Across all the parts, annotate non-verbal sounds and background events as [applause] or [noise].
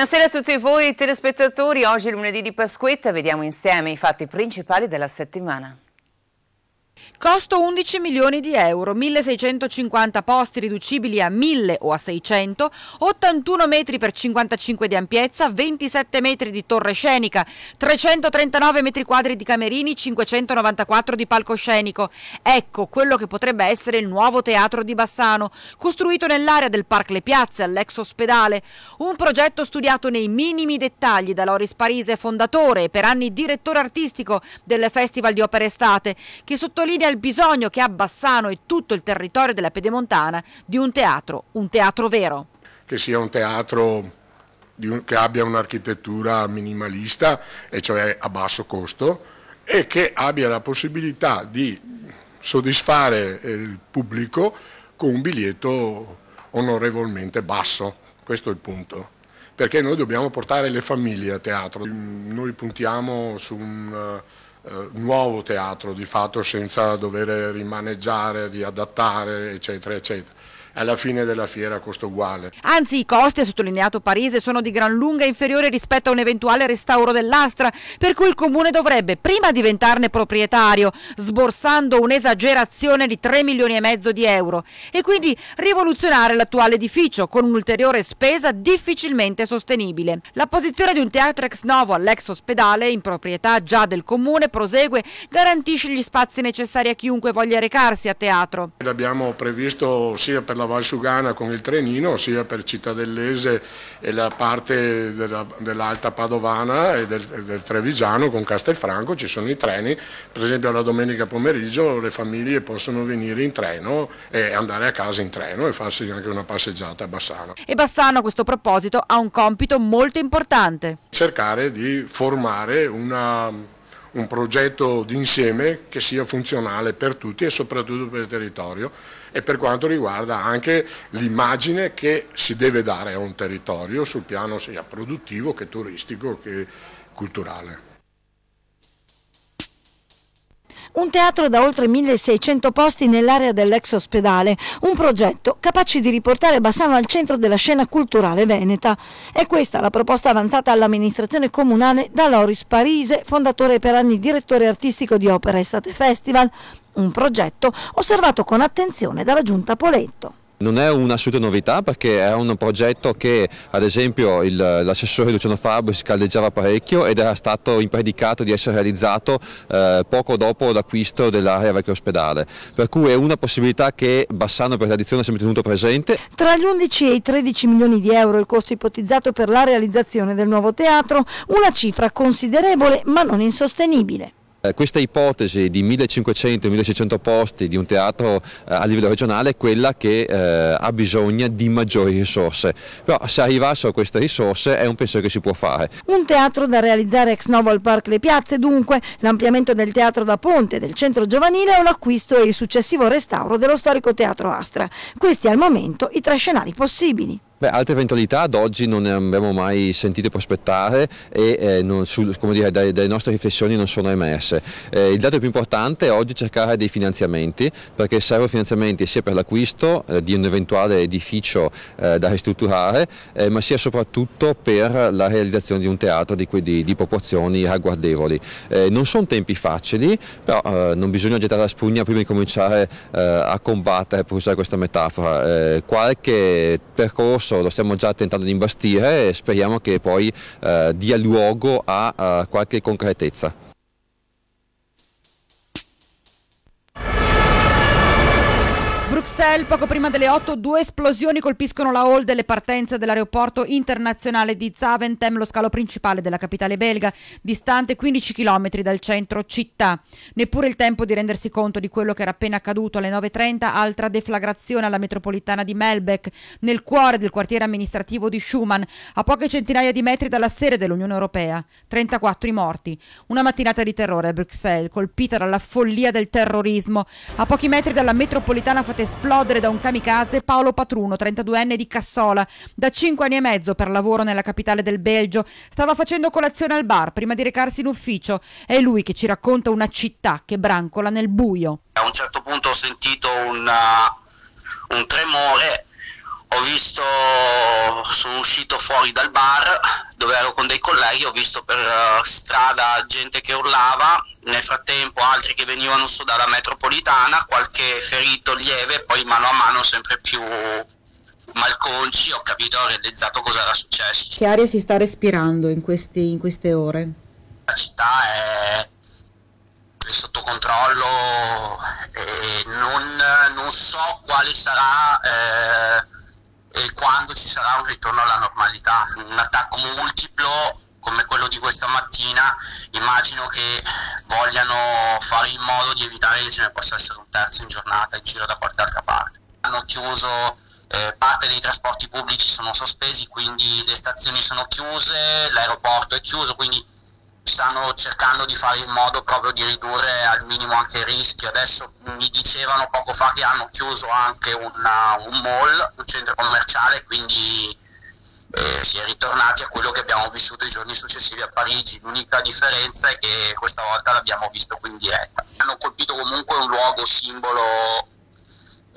Buonasera a tutti voi telespettatori, oggi è lunedì di Pasquetta, vediamo insieme i fatti principali della settimana. Costo 11 milioni di euro, 1650 posti riducibili a 1000 o a 600, 81 metri per 55 di ampiezza, 27 metri di torre scenica, 339 metri quadri di camerini, 594 di palcoscenico. Ecco quello che potrebbe essere il nuovo teatro di Bassano, costruito nell'area del Parc Le Piazze, all'ex ospedale. Un progetto studiato nei minimi dettagli da Loris Parise, fondatore e per anni direttore artistico del Festival di Opere Estate, che sottolinea il bisogno che ha Bassano e tutto il territorio della Pedemontana di un teatro, un teatro vero. Che sia un teatro un, che abbia un'architettura minimalista, e cioè a basso costo, e che abbia la possibilità di soddisfare eh, il pubblico con un biglietto onorevolmente basso, questo è il punto perché noi dobbiamo portare le famiglie a teatro. Noi puntiamo su un eh, nuovo teatro di fatto senza dover rimaneggiare, riadattare eccetera eccetera alla fine della fiera costo uguale. Anzi i costi, ha sottolineato Parise, sono di gran lunga inferiori rispetto a un eventuale restauro dell'astra, per cui il comune dovrebbe prima diventarne proprietario, sborsando un'esagerazione di 3 milioni e mezzo di euro e quindi rivoluzionare l'attuale edificio con un'ulteriore spesa difficilmente sostenibile. La posizione di un teatro ex novo all'ex ospedale, in proprietà già del comune, prosegue, garantisce gli spazi necessari a chiunque voglia recarsi a teatro. L'abbiamo previsto sia per la Valsugana con il trenino sia per Cittadellese e la parte dell'Alta Padovana e del, del Trevigiano con Castelfranco ci sono i treni, per esempio la domenica pomeriggio le famiglie possono venire in treno e andare a casa in treno e farsi anche una passeggiata a Bassano. E Bassano a questo proposito ha un compito molto importante. Cercare di formare una un progetto d'insieme che sia funzionale per tutti e soprattutto per il territorio e per quanto riguarda anche l'immagine che si deve dare a un territorio sul piano sia produttivo che turistico che culturale. Un teatro da oltre 1600 posti nell'area dell'ex ospedale, un progetto capace di riportare Bassano al centro della scena culturale veneta. È questa la proposta avanzata all'amministrazione comunale da Loris Parise, fondatore per anni direttore artistico di Opera Estate Festival, un progetto osservato con attenzione dalla giunta Poletto. Non è un'assoluta novità perché è un progetto che ad esempio l'assessore Luciano Fabio si caldeggiava parecchio ed era stato impredicato di essere realizzato eh, poco dopo l'acquisto dell'area vecchio ospedale, per cui è una possibilità che Bassano per tradizione ha sempre tenuto presente. Tra gli 11 e i 13 milioni di euro il costo ipotizzato per la realizzazione del nuovo teatro, una cifra considerevole ma non insostenibile. Eh, questa ipotesi di 1500-1600 posti di un teatro eh, a livello regionale è quella che eh, ha bisogno di maggiori risorse, però se arrivassero queste risorse è un pensiero che si può fare. Un teatro da realizzare ex novo al Park Le Piazze dunque, l'ampliamento del teatro da Ponte, del centro giovanile o l'acquisto e il successivo restauro dello storico teatro Astra. Questi al momento i tre scenari possibili. Beh, altre eventualità ad oggi non ne abbiamo mai sentite prospettare e eh, non, su, dire, dai, dalle nostre riflessioni non sono emerse. Eh, il dato più importante è oggi cercare dei finanziamenti perché servono finanziamenti sia per l'acquisto eh, di un eventuale edificio eh, da ristrutturare eh, ma sia soprattutto per la realizzazione di un teatro di, di, di proporzioni ragguardevoli. Eh, non sono tempi facili però non bisogna gettare la spugna prima di cominciare a combattere per usare questa metafora. qualche percorso percorso lo stiamo già tentando di imbastire e speriamo che poi eh, dia luogo a eh, qualche concretezza. Bruxelles, poco prima delle 8, due esplosioni colpiscono la hall delle partenze dell'aeroporto internazionale di Zaventem, lo scalo principale della capitale belga, distante 15 km dal centro città. Neppure il tempo di rendersi conto di quello che era appena accaduto alle 9.30, altra deflagrazione alla metropolitana di Melbeck, nel cuore del quartiere amministrativo di Schumann, a poche centinaia di metri dalla sede dell'Unione Europea. 34 i morti. Una mattinata di terrore a Bruxelles, colpita dalla follia del terrorismo, a pochi metri dalla metropolitana fate esplodere esplodere da un kamikaze Paolo Patruno, 32enne di Cassola, da 5 anni e mezzo per lavoro nella capitale del Belgio. Stava facendo colazione al bar prima di recarsi in ufficio. È lui che ci racconta una città che brancola nel buio. A un certo punto ho sentito una, un tremore ho visto, sono uscito fuori dal bar dove ero con dei colleghi, ho visto per eh, strada gente che urlava, nel frattempo altri che venivano su dalla metropolitana, qualche ferito lieve, poi mano a mano sempre più malconci, ho capito, ho realizzato cosa era successo. Che aria si sta respirando in, questi, in queste ore? La città è sotto controllo e non, non so quale sarà... Eh, e quando ci sarà un ritorno alla normalità. Un attacco multiplo come quello di questa mattina immagino che vogliano fare in modo di evitare che ce ne possa essere un terzo in giornata in giro da qualche altra parte. Hanno chiuso eh, parte dei trasporti pubblici sono sospesi, quindi le stazioni sono chiuse, l'aeroporto è chiuso, quindi stanno cercando di fare in modo proprio di ridurre al minimo anche il rischio. Adesso mi dicevano poco fa che hanno chiuso anche una, uh, un mall, un centro commerciale, quindi eh, si è ritornati a quello che abbiamo vissuto i giorni successivi a Parigi. L'unica differenza è che questa volta l'abbiamo visto qui in diretta. Hanno colpito comunque un luogo simbolo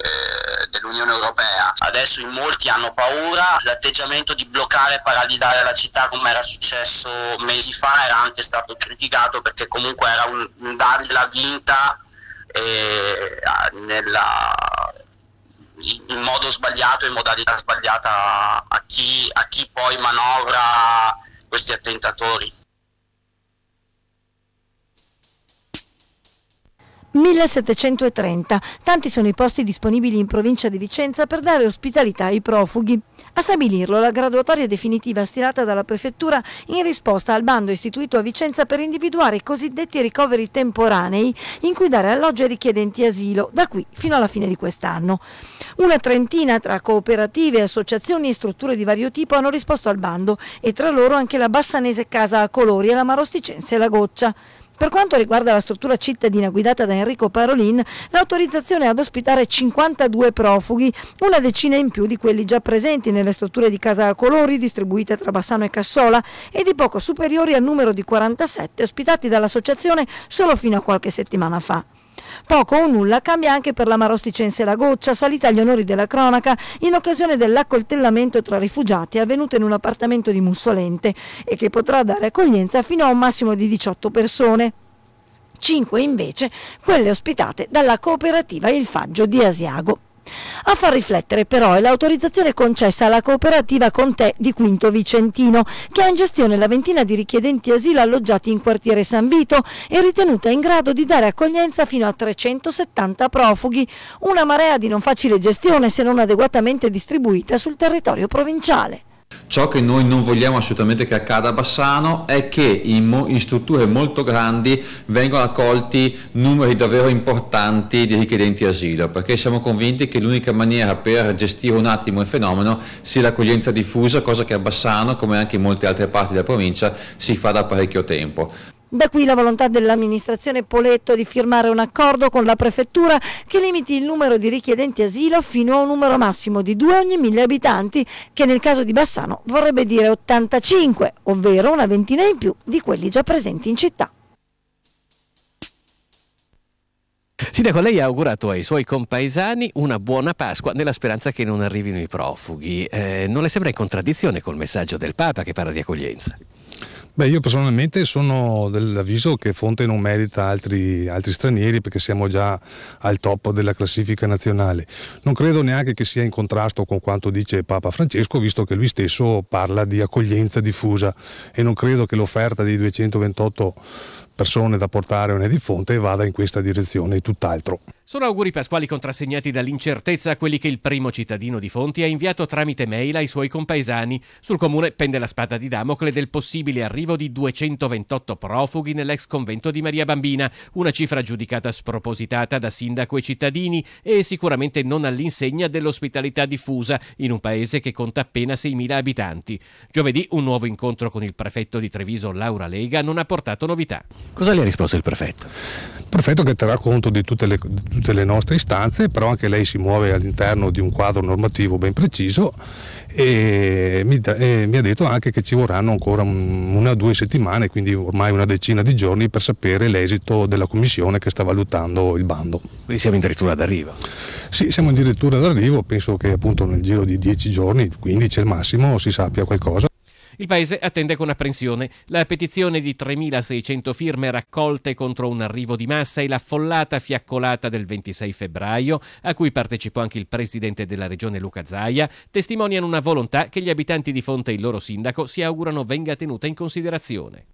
eh, dell'Unione Europea. Adesso in molti hanno paura, l'atteggiamento di bloccare e paralizzare la città come era successo mesi fa era anche stato criticato perché comunque era un, un dargli la vinta eh, nella, in modo sbagliato, in modalità sbagliata a chi, a chi poi manovra questi attentatori. 1730. Tanti sono i posti disponibili in provincia di Vicenza per dare ospitalità ai profughi. A stabilirlo la graduatoria definitiva stilata dalla Prefettura in risposta al bando istituito a Vicenza per individuare i cosiddetti ricoveri temporanei in cui dare alloggio ai richiedenti asilo da qui fino alla fine di quest'anno. Una trentina tra cooperative, associazioni e strutture di vario tipo hanno risposto al bando e tra loro anche la Bassanese Casa a Colori e la Marosticense La Goccia. Per quanto riguarda la struttura cittadina guidata da Enrico Parolin, l'autorizzazione è ad ospitare 52 profughi, una decina in più di quelli già presenti nelle strutture di Casa a Colori distribuite tra Bassano e Cassola e di poco superiori al numero di 47 ospitati dall'associazione solo fino a qualche settimana fa. Poco o nulla cambia anche per la l'amarosticense La Goccia, salita agli onori della cronaca in occasione dell'accoltellamento tra rifugiati avvenuto in un appartamento di Mussolente e che potrà dare accoglienza fino a un massimo di 18 persone. 5 invece quelle ospitate dalla cooperativa Il Faggio di Asiago. A far riflettere però è l'autorizzazione concessa alla cooperativa Contè di Quinto Vicentino, che ha in gestione la ventina di richiedenti asilo alloggiati in quartiere San Vito e ritenuta in grado di dare accoglienza fino a 370 profughi, una marea di non facile gestione se non adeguatamente distribuita sul territorio provinciale. Ciò che noi non vogliamo assolutamente che accada a Bassano è che in, mo- in, strutture molto grandi vengano accolti numeri davvero importanti di richiedenti asilo, perché siamo convinti che l'unica maniera per gestire un attimo il fenomeno sia l'accoglienza diffusa, cosa che a Bassano, come anche in molte altre parti della provincia, si fa da parecchio tempo. Da qui la volontà dell'amministrazione Poletto di firmare un accordo con la prefettura che limiti il numero di richiedenti asilo fino a un numero massimo di due ogni mille abitanti, che nel caso di Bassano vorrebbe dire 85, ovvero una ventina in più di quelli già presenti in città. Sindaco, lei ha augurato ai suoi compaesani una buona Pasqua nella speranza che non arrivino i profughi. Eh, non le sembra in contraddizione col messaggio del Papa che parla di accoglienza? Beh, io personalmente sono dell'avviso che Fonte non merita altri, altri, stranieri perché siamo già al top della classifica nazionale. Non credo neanche che sia in contrasto con quanto dice Papa Francesco, visto che lui stesso parla di accoglienza diffusa e non credo che l'offerta di 228 persone da portare o ne di Fonte vada in questa direzione, tutt'altro. Sono auguri pasquali contrassegnati dall'incertezza a quelli che il primo cittadino di Fonti ha inviato tramite mail ai suoi compaesani. Sul comune pende la spada di Damocle del possibile arrivo di 228 profughi nell'ex convento di Maria Bambina, una cifra giudicata spropositata da sindaco e cittadini e sicuramente non all'insegna dell'ospitalità diffusa in un paese che conta appena 6.000 abitanti. Giovedì un nuovo incontro con il prefetto di Treviso Laura Lega non ha portato novità. Cosa gli ha risposto il prefetto? Il prefetto che terrà conto di tutte le tutte le nostre istanze, però anche lei si muove all'interno di un quadro normativo ben preciso e mi, e mi ha detto anche che ci vorranno ancora una o due settimane, quindi ormai una decina di giorni per sapere l'esito della commissione che sta valutando il bando. Quindi siamo addirittura d'arrivo. Sì, siamo addirittura d'arrivo, penso che appunto nel giro di dieci giorni, 15 al massimo, si sappia qualcosa. Il paese attende con apprensione la petizione di 3.600 firme raccolte contro un arrivo di massa e l'affollata fiaccolata del 26 febbraio, a cui partecipò anche il presidente della regione Luca Zaia, testimoniano una volontà che gli abitanti di Fonte e il loro sindaco si augurano venga tenuta in considerazione.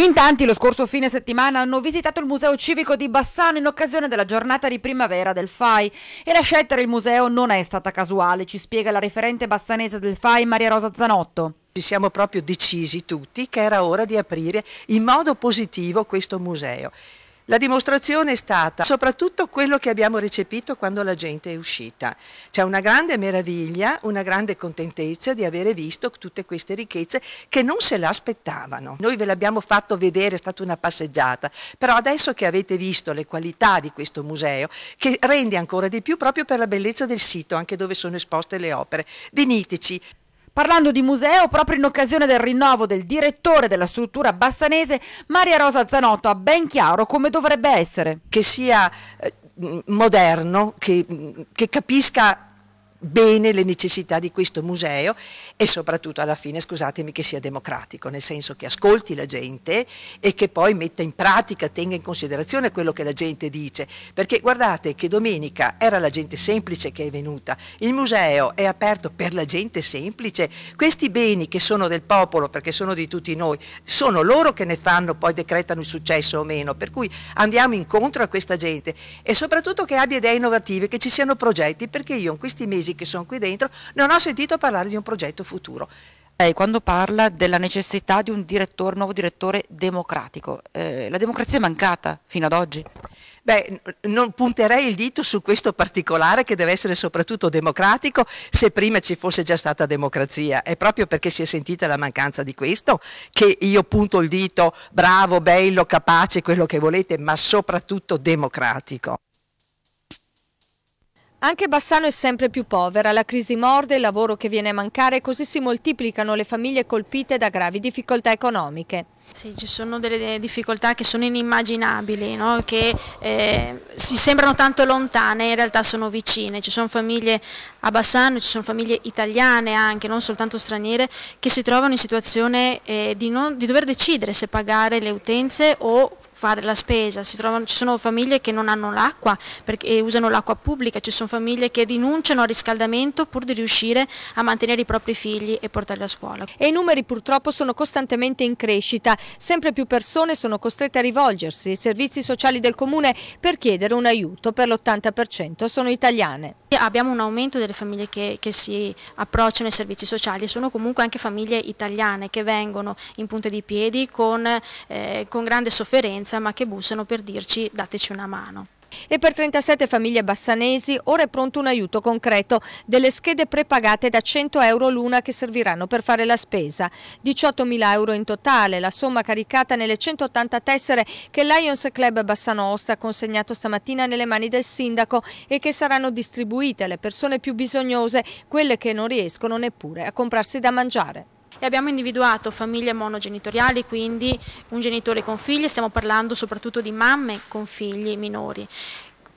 In tanti lo scorso fine settimana hanno visitato il Museo Civico di Bassano in occasione della giornata di primavera del FAI e la scelta del museo non è stata casuale, ci spiega la referente bassanese del FAI Maria Rosa Zanotto ci siamo proprio decisi tutti che era ora di aprire in modo positivo questo museo. La dimostrazione è stata soprattutto quello che abbiamo recepito quando la gente è uscita. C'è una grande meraviglia, una grande contentezza di avere visto tutte queste ricchezze che non se l'aspettavano. Noi ve l'abbiamo fatto vedere, è stata una passeggiata, però adesso che avete visto le qualità di questo museo, che rende ancora di più proprio per la bellezza del sito, anche dove sono esposte le opere, veniteci. Parlando di museo, proprio in occasione del rinnovo del direttore della struttura bassanese, Maria Rosa Zanotto ha ben chiaro come dovrebbe essere. Che sia eh, moderno, che, che capisca bene le necessità di questo museo e soprattutto alla fine, scusatemi, che sia democratico, nel senso che ascolti la gente e che poi metta in pratica, tenga in considerazione quello che la gente dice, perché guardate che domenica era la gente semplice che è venuta, il museo è aperto per la gente semplice, questi beni che sono del popolo, perché sono di tutti noi, sono loro che ne fanno, poi decretano il successo o meno, per cui andiamo incontro a questa gente e soprattutto che abbia idee innovative, che ci siano progetti, perché io in questi mesi mesi che sono qui dentro, non ho sentito parlare di un progetto futuro. Lei quando parla della necessità di un direttore, nuovo direttore democratico, eh, la democrazia è mancata fino ad oggi? Beh, non punterei il dito su questo particolare che deve essere soprattutto democratico se prima ci fosse già stata democrazia. È proprio perché si è sentita la mancanza di questo che io punto il dito bravo, bello, capace, quello che volete, ma soprattutto democratico. Anche Bassano è sempre più povera, la crisi morde, il lavoro che viene a mancare, così si moltiplicano le famiglie colpite da gravi difficoltà economiche. Sì, ci sono delle eh, difficoltà che sono inimmaginabili, no? che eh, si sembrano tanto lontane, in realtà sono vicine. Ci sono famiglie a Bassano, ci sono famiglie italiane anche, non soltanto straniere, che si trovano in situazione eh, di, non, di dover decidere se pagare le utenze o fare la spesa, trovano, ci sono famiglie che non hanno l'acqua e usano l'acqua pubblica, ci sono famiglie che rinunciano al riscaldamento pur di riuscire a mantenere i propri figli e portarli a scuola. E i numeri purtroppo sono costantemente in crescita, sempre più persone sono costrette a rivolgersi ai servizi sociali del comune per chiedere un aiuto, per l'80% sono italiane. Abbiamo un aumento delle famiglie che, che, si approcciano ai servizi sociali e sono comunque anche famiglie italiane che vengono in punta di piedi con, eh, con grande sofferenza ma che bussano per dirci dateci una mano. E per 37 famiglie bassanesi ora è pronto un aiuto concreto delle schede prepagate da 100 euro l'una che serviranno per fare la spesa. 18.000 euro in totale, la somma caricata nelle 180 tessere che Lions Club Bassano Osta ha consegnato stamattina nelle mani del sindaco e che saranno distribuite alle persone più bisognose, quelle che non riescono neppure a comprarsi da mangiare e abbiamo individuato famiglie monogenitoriali, quindi un genitore con figli, stiamo parlando soprattutto di mamme con figli minori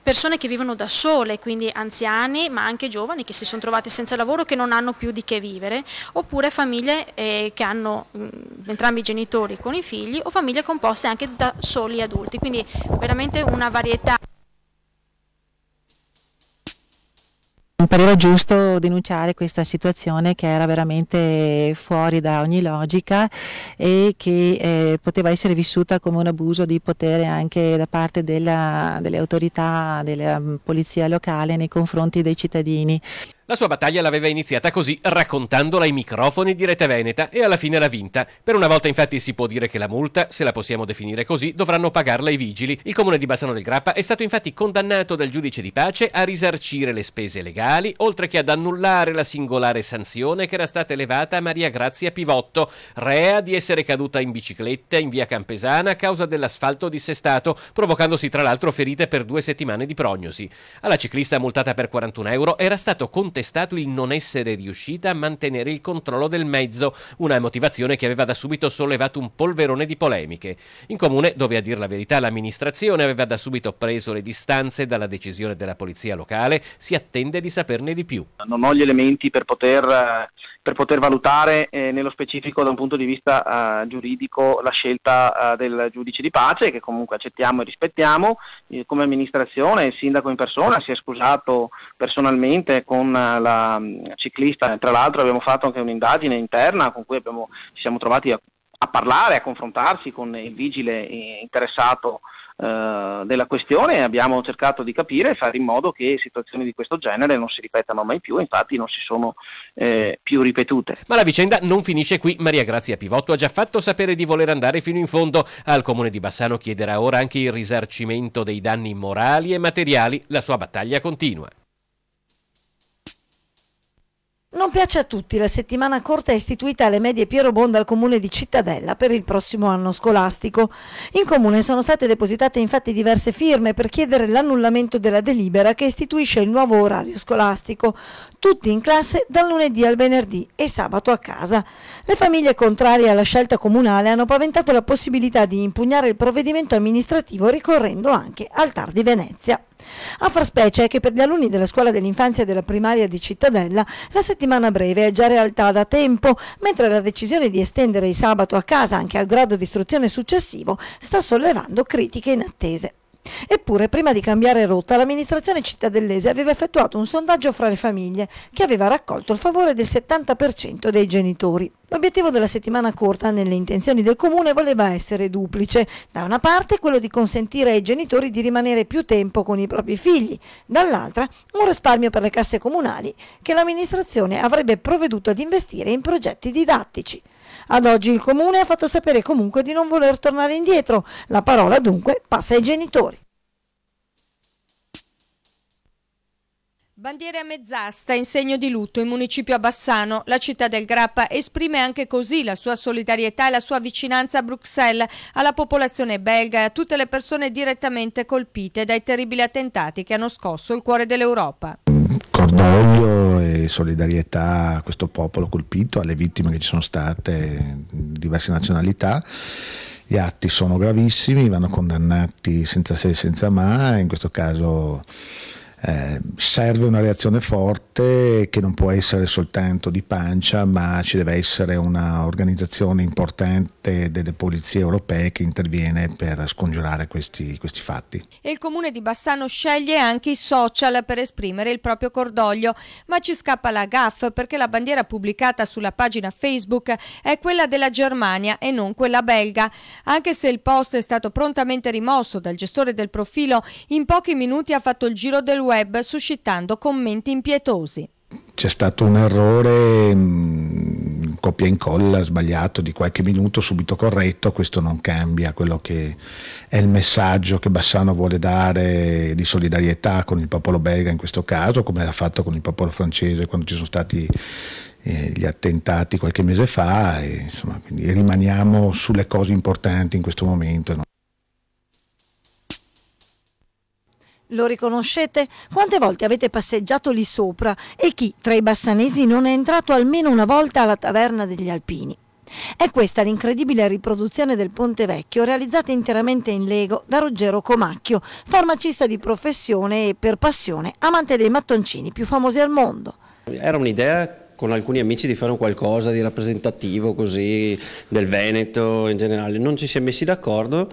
persone che vivono da sole, quindi anziani ma anche giovani che si sono trovati senza lavoro, che non hanno più di che vivere, oppure famiglie eh, che hanno mh, mm, entrambi i genitori con i figli o famiglie composte anche da soli adulti, quindi veramente una varietà. mi pareva giusto denunciare questa situazione che era veramente fuori da ogni logica e che eh, poteva essere vissuta come un abuso di potere anche da parte della, delle autorità, della mm, polizia locale nei confronti dei cittadini. La sua battaglia l'aveva iniziata così, raccontandola ai microfoni di Rete Veneta e alla fine l'ha vinta. Per una volta infatti si può dire che la multa, se la possiamo definire così, dovranno pagarla i vigili. Il comune di Bassano del Grappa è stato infatti condannato dal giudice di pace a risarcire le spese legali, oltre che ad annullare la singolare sanzione che era stata elevata a Maria Grazia Pivotto, rea di essere caduta in bicicletta in via Campesana a causa dell'asfalto dissestato, provocandosi tra l'altro ferite per due settimane di prognosi. Alla ciclista multata per 41 euro era stato contestato contestato il non essere riuscita a mantenere il controllo del mezzo, una motivazione che aveva da subito sollevato un polverone di polemiche. In comune, dove a dir la verità l'amministrazione aveva da subito preso le distanze dalla decisione della polizia locale, si attende di saperne di più. Non ho gli elementi per poter eh, per poter valutare eh, nello specifico da un punto di vista eh, giuridico la scelta eh, del giudice di pace che comunque accettiamo e rispettiamo. Eh, come amministrazione il sindaco in persona si è scusato personalmente con eh, la mh, mm, ciclista, tra l'altro abbiamo fatto anche un'indagine interna con cui abbiamo, ci siamo trovati a, a parlare, a confrontarsi con il vigile eh, interessato eh, della questione e abbiamo cercato di capire e fare in modo che situazioni di questo genere non si ripetano mai più, infatti non si sono eh, più ripetute. Ma la vicenda non finisce qui. Maria Grazia Pivotto ha già fatto sapere di voler andare fino in fondo. Al comune di Bassano chiederà ora anche il risarcimento dei danni morali e materiali. La sua battaglia continua. Non piace a tutti, la settimana corta è istituita alle medie Piero Bonda al comune di Cittadella per il prossimo anno scolastico. In comune sono state depositate infatti diverse firme per chiedere l'annullamento della delibera che istituisce il nuovo orario scolastico, tutti in classe dal lunedì al venerdì e sabato a casa. Le famiglie contrarie alla scelta comunale hanno paventato la possibilità di impugnare il provvedimento amministrativo ricorrendo anche al Tardi Venezia. A far specie è che per gli alunni della scuola dell'infanzia e della primaria di Cittadella la settimana breve è già realtà da tempo, mentre la decisione di estendere il sabato a casa anche al grado di istruzione successivo sta sollevando critiche inattese. Eppure, prima di cambiare rotta, l'amministrazione cittadellese aveva effettuato un sondaggio fra le famiglie che aveva raccolto il favore del 70% dei genitori. L'obiettivo della settimana corta nelle intenzioni del comune voleva essere duplice. Da una parte quello di consentire ai genitori di rimanere più tempo con i propri figli, dall'altra un risparmio per le casse comunali che l'amministrazione avrebbe provveduto ad investire in progetti didattici. Ad oggi il comune ha fatto sapere comunque di non voler tornare indietro. La parola dunque passa ai genitori. Bandiere a mezz'asta in segno di lutto in municipio a Bassano, la città del Grappa esprime anche così la sua solidarietà e la sua vicinanza a Bruxelles, alla popolazione belga e a tutte le persone direttamente colpite dai terribili attentati che hanno scosso il cuore dell'Europa. Cordoglio e solidarietà a questo popolo colpito, alle vittime che ci sono state di diverse nazionalità. Gli atti sono gravissimi, vanno condannati senza se e senza ma, in questo caso eh, serve una reazione forte che non può essere soltanto di pancia, ma ci deve essere un'organizzazione importante delle polizie europee che interviene per scongiurare questi, questi fatti. E il comune di Bassano sceglie anche i social per esprimere il proprio cordoglio, ma ci scappa la GAF perché la bandiera pubblicata sulla pagina Facebook è quella della Germania e non quella belga. Anche se il post è stato prontamente rimosso dal gestore del profilo, in pochi minuti ha fatto il giro del web web suscitando commenti impietosi. C'è stato un errore mm, copia e incolla sbagliato di qualche minuto, subito corretto, questo non cambia quello che è il messaggio che Bassano vuole dare di solidarietà con il popolo belga in questo caso, come l'ha fatto con il popolo francese quando ci sono stati eh, gli attentati qualche mese fa, e, insomma, quindi rimaniamo sulle cose importanti in questo momento. No? Lo riconoscete? Quante volte avete passeggiato lì sopra e chi tra i bassanesi non è entrato almeno una volta alla taverna degli Alpini? È questa l'incredibile riproduzione del Ponte Vecchio realizzata interamente in Lego da Ruggero Comacchio, farmacista di professione e per passione amante dei mattoncini più famosi al mondo. Era un'idea con alcuni amici di fare un qualcosa di rappresentativo così del Veneto in generale, non ci si è messi d'accordo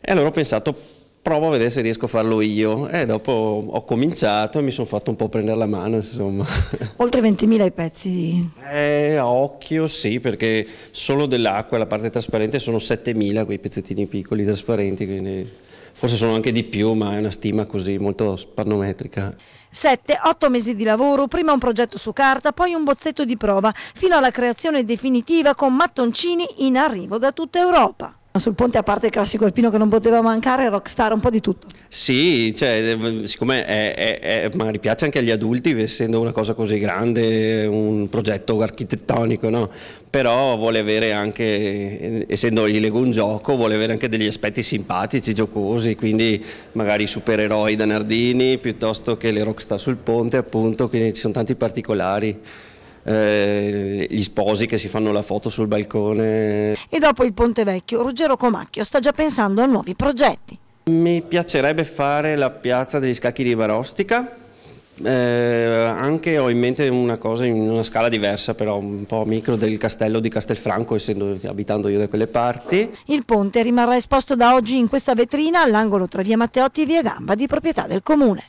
e allora ho pensato provo a vedere se riesco a farlo io. E eh, dopo ho cominciato e mi sono fatto un po' prendere la mano, insomma. [laughs] Oltre 20.000 i pezzi? Eh, occhio sì, perché solo dell'acqua e la parte trasparente sono 7.000 quei pezzettini piccoli trasparenti, quindi forse sono anche di più, ma è una stima così molto spannometrica. 7-8 mesi di lavoro, prima un progetto su carta, poi un bozzetto di prova, fino alla creazione definitiva con mattoncini in arrivo da tutta Europa sul ponte a parte il classico alpino che non poteva mancare, rockstar, un po' di tutto. Sì, cioè, siccome è, è, è, magari piace anche agli adulti, essendo una cosa così grande, un progetto architettonico, no? però vuole avere anche, essendo essendogli Lego un gioco, vuole avere anche degli aspetti simpatici, giocosi, quindi magari supereroi da Nardini piuttosto che le rockstar sul ponte, appunto, quindi ci sono tanti particolari. Eh, gli sposi che si fanno la foto sul balcone. E dopo il Ponte Vecchio, Ruggero Comacchio sta già pensando a nuovi progetti. Mi piacerebbe fare la piazza degli scacchi di Varostica, eh, anche ho in mente una cosa in una scala diversa, però un po' micro del castello di Castelfranco, essendo abitando io da quelle parti. Il ponte rimarrà esposto da oggi in questa vetrina all'angolo tra via Matteotti e via Gamba di proprietà del comune.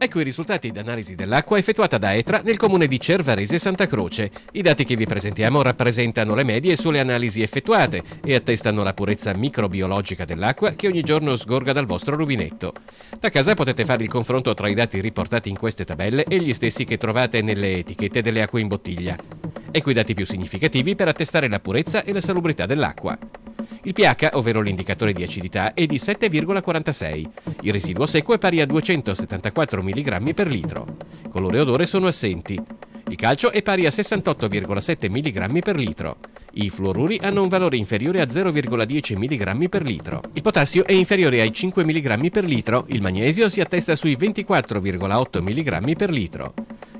Ecco i risultati d'analisi dell'acqua effettuata da ETRA nel comune di Cervarese Santa Croce. I dati che vi presentiamo rappresentano le medie sulle analisi effettuate e attestano la purezza microbiologica dell'acqua che ogni giorno sgorga dal vostro rubinetto. Da casa potete fare il confronto tra i dati riportati in queste tabelle e gli stessi che trovate nelle etichette delle acque in bottiglia e coi dati più significativi per attestare la purezza e la salubrità dell'acqua. Il pH, ovvero l'indicatore di acidità, è di 7,46. Il residuo secco è pari a 274 mg per litro. Colore e odore sono assenti. Il calcio è pari a 68,7 mg per litro. I fluoruri hanno un valore inferiore a 0,10 mg per litro. Il potassio è inferiore ai 5 mg per litro. Il magnesio si attesta sui 24,8 mg per litro.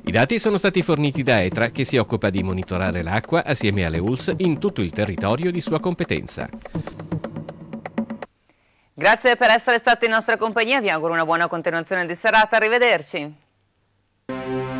I dati sono stati forniti da ETRA che si occupa di monitorare l'acqua assieme alle ULS in tutto il territorio di sua competenza. Grazie per essere stati in nostra compagnia, vi auguro una buona continuazione di serata, arrivederci.